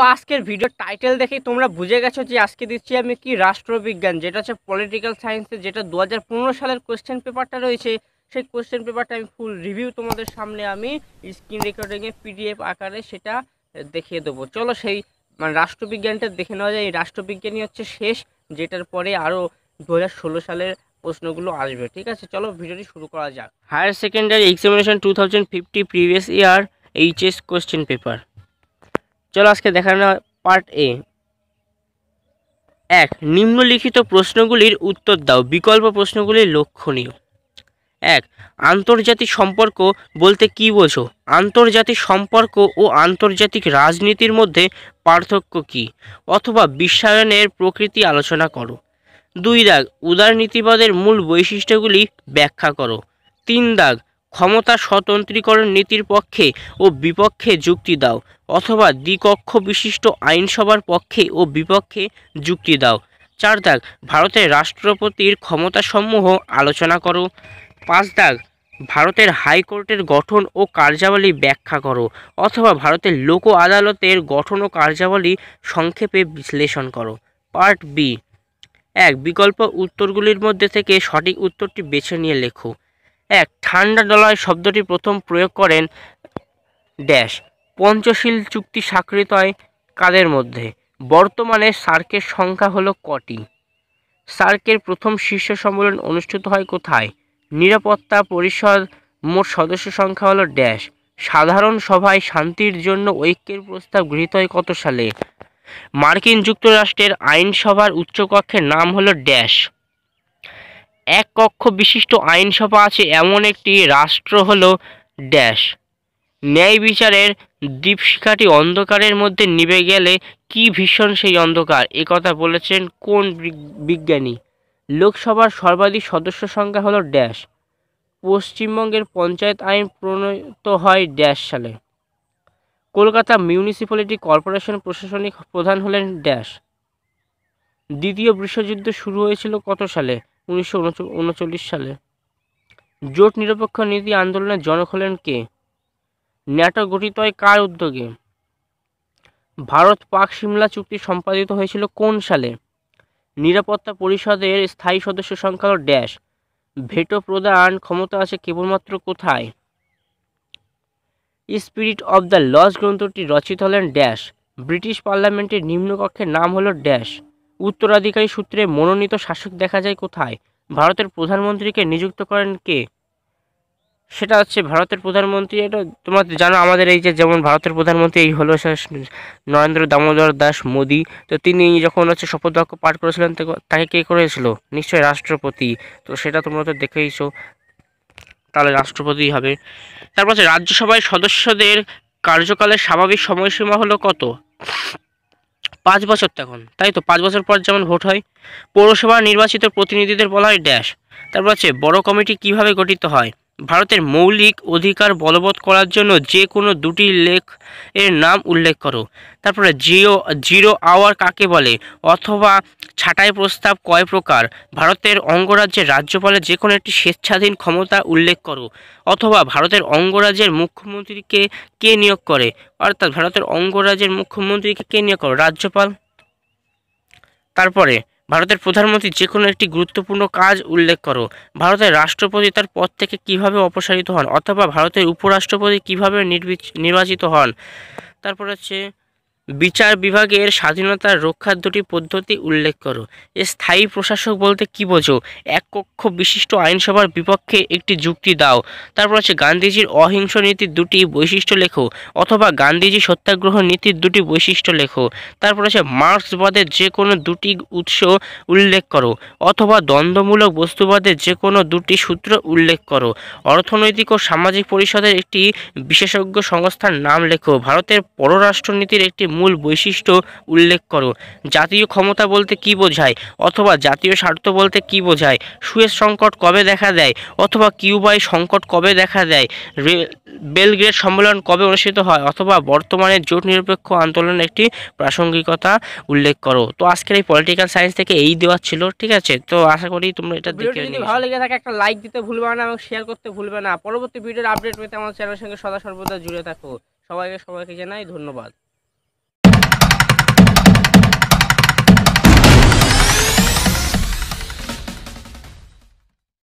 তো আজকের video title দেখে তোমরা বুঝে গেছো যে আজকে দিচ্ছি আমি কি রাষ্ট্রবিজ্ঞান যেটা হচ্ছে পলিটিক্যাল সায়েন্সে যেটা দু সালের কোয়েশ্চেন পেপারটা রয়েছে সেই কোয়েশ্চেন পেপারটা আমি ফুল রিভিউ তোমাদের সামনে আমি স্ক্রিন রেকর্ডিংয়ে পিডিএফ আকারে সেটা দেখিয়ে দেবো চলো সেই মানে রাষ্ট্রবিজ্ঞানটা দেখে নেওয়া যায় এই রাষ্ট্রবিজ্ঞানই হচ্ছে শেষ যেটার পরে আরও দু সালের প্রশ্নগুলো আসবে ঠিক আছে চলো ভিডিওটি শুরু করা যাক higher secondary examination two thousand fifty previous year HS question paper চলো আজকে দেখানো পার্ট এ এক নিম্নলিখিত প্রশ্নগুলির উত্তর দাও বিকল্প প্রশ্নগুলি লক্ষণীয় এক আন্তর্জাতিক সম্পর্ক বলতে কি বোঝো আন্তর্জাতিক সম্পর্ক ও আন্তর্জাতিক রাজনীতির মধ্যে পার্থক্য কি অথবা বিশ্বায়নের প্রকৃতি আলোচনা করো দুই দাগ উদারনীতিবাদের মূল বৈশিষ্ট্যগুলি ব্যাখ্যা করো তিন দাগ ক্ষমতা স্বতন্ত্রীকরণ নীতির পক্ষে ও বিপক্ষে যুক্তি দাও অথবা দ্বিকক্ষ বিশিষ্ট আইনসভার পক্ষে ও বিপক্ষে যুক্তি দাও চার দাগ ভারতের রাষ্ট্রপতির ক্ষমতাসমূহ আলোচনা করো পাঁচ দাগ ভারতের হাইকোর্টের গঠন ও কার্যাবলী ব্যাখ্যা করো অথবা ভারতের লোক আদালতের গঠন ও কার্যাবলী সংক্ষেপে বিশ্লেষণ করো পার্ট বি এক বিকল্প উত্তরগুলির মধ্যে থেকে সঠিক উত্তরটি বেছে নিয়ে লেখো এক ঠান্ডা ডলয় শব্দটি প্রথম প্রয়োগ করেন ড্যাশ পঞ্চশীল চুক্তি স্বাক্ষরিত হয় কাদের মধ্যে বর্তমানে সার্কের সংখ্যা হলো কটি সার্কের প্রথম শীর্ষ সম্মেলন অনুষ্ঠিত হয় কোথায় নিরাপত্তা পরিষদ মোট সদস্য সংখ্যা হলো ড্যাশ সাধারণ সভায় শান্তির জন্য ঐক্যের প্রস্তাব গৃহীত হয় কত সালে মার্কিন যুক্তরাষ্ট্রের আইনসভার উচ্চকক্ষের নাম হলো ড্যাশ এক কক্ষ বিশিষ্ট আইনসভা আছে এমন একটি রাষ্ট্র হল ড্যাশ ন্যায় বিচারের দীপশিখাটি অন্ধকারের মধ্যে নিবে গেলে কি ভীষণ সেই অন্ধকার এ কথা বলেছেন কোন বিজ্ঞানী লোকসভার সর্বাধিক সদস্য সংখ্যা হল ড্যাশ পশ্চিমবঙ্গের পঞ্চায়েত আইন প্রণীত হয় ড্যাশ সালে কলকাতা মিউনিসিপ্যালিটি কর্পোরেশন প্রশাসনিক প্রধান হলেন ড্যাশ দ্বিতীয় বিশ্বযুদ্ধ শুরু হয়েছিল কত সালে উনিশশো সালে জোট নিরপেক্ষ নীতি আন্দোলনের জনক হলেন কে ন্যাটো গঠিত হয় কার উদ্যোগে ভারত পাক সিমলা চুক্তি সম্পাদিত হয়েছিল কোন সালে নিরাপত্তা পরিষদের স্থায়ী সদস্য সংখ্যা ড্যাশ ভেটো প্রদান ক্ষমতা আছে কেবলমাত্র কোথায় স্পিরিট অব দ্য লস গ্রন্থটি রচিত হলেন ড্যাশ ব্রিটিশ পার্লামেন্টের নিম্নকক্ষের নাম হলো ড্যাশ উত্তরাধিকারী সূত্রে মনোনীত শাসক দেখা যায় কোথায় ভারতের প্রধানমন্ত্রীকে নিযুক্ত করেন কে সেটা হচ্ছে ভারতের প্রধানমন্ত্রী এটা তোমার জানো আমাদের এই যে যেমন ভারতের প্রধানমন্ত্রী এই হলো নরেন্দ্র দামোদর দাস মোদি তো তিনি যখন হচ্ছে শপথ বাক্য পাঠ করেছিলেন তাকে কে করেছিল নিশ্চয়ই রাষ্ট্রপতি তো সেটা তোমরা তো দেখেইছো তাহলে রাষ্ট্রপতি হবে তারপর রাজ্যসভায় সদস্যদের কার্যকালের স্বাভাবিক সময়সীমা হলো কত পাঁচ বছর তখন তাই তো পাঁচ বছর পর যেমন ভোট হয় পৌরসভা নির্বাচিত প্রতিনিধিদের বলা হয় ড্যাশ তারপর আছে বড় কমিটি কিভাবে গঠিত হয় ভারতের মৌলিক অধিকার বলবৎ করার জন্য যে কোনো দুটি লেখ এর নাম উল্লেখ করো তারপরে জিও জিরো আওয়ার কাকে বলে অথবা ছাটাই প্রস্তাব কয় প্রকার ভারতের অঙ্গরাজ্যের রাজ্যপালের যে কোনো একটি স্বেচ্ছাধীন ক্ষমতা উল্লেখ করো অথবা ভারতের অঙ্গরাজ্যের মুখ্যমন্ত্রীকে কে নিয়োগ করে অর্থাৎ ভারতের অঙ্গরাজ্যের মুখ্যমন্ত্রীকে কে নিয়োগ করো রাজ্যপাল তারপরে ভারতের প্রধানমন্ত্রী যে কোনো একটি গুরুত্বপূর্ণ কাজ উল্লেখ করো ভারতের রাষ্ট্রপতি তার পদ থেকে কিভাবে অপসারিত হন অথবা ভারতের উপরাষ্ট্রপতি কিভাবে নির্বাচিত হন তারপর হচ্ছে বিচার বিভাগের স্বাধীনতার রক্ষার দুটি পদ্ধতি উল্লেখ করো স্থায়ী প্রশাসক বলতে কি বোঝো এক কক্ষ বিশিষ্ট আইনসভার বিপক্ষে একটি যুক্তি দাও তারপর আছে গান্ধীজির অহিংস নীতির দুটি বৈশিষ্ট্য লেখো অথবা গান্ধীজি সত্যাগ্রহ নীতির দুটি বৈশিষ্ট্য লেখো তারপর হচ্ছে মার্ক্সবাদের যে কোনো দুটি উৎস উল্লেখ করো অথবা দ্বন্দ্বমূলক বস্তুবাদের যে কোনো দুটি সূত্র উল্লেখ করো অর্থনৈতিক ও সামাজিক পরিষদের একটি বিশেষজ্ঞ সংস্থার নাম লেখো ভারতের পররাষ্ট্রনীতির একটি মূল বৈশিষ্ট্য উল্লেখ করো জাতীয় ক্ষমতা বলতে কি বোঝায় অথবা জাতীয় স্বার্থ বলতে কি বোঝায় সুয়েজ সংকট কবে দেখা দেয় অথবা কিউবাই সংকট কবে দেখা দেয় বেলগ্রেড সম্মেলন কবে অনুষ্ঠিত হয় অথবা বর্তমানে জোট নিরপেক্ষ আন্দোলনের একটি প্রাসঙ্গিকতা উল্লেখ করো তো আজকের এই পলিটিক্যাল সায়েন্স থেকে এই দেওয়া ছিল ঠিক আছে তো আশা করি তোমরা এটা দেখে ভালো লেগে থাকে একটা লাইক দিতে ভুলবে না এবং শেয়ার করতে ভুলবে না পরবর্তী ভিডিওর আপডেট পেতে আমার চ্যানেলের সঙ্গে সদা সর্বদা জুড়ে থাকো সবাইকে সবাইকে জানাই ধন্যবাদ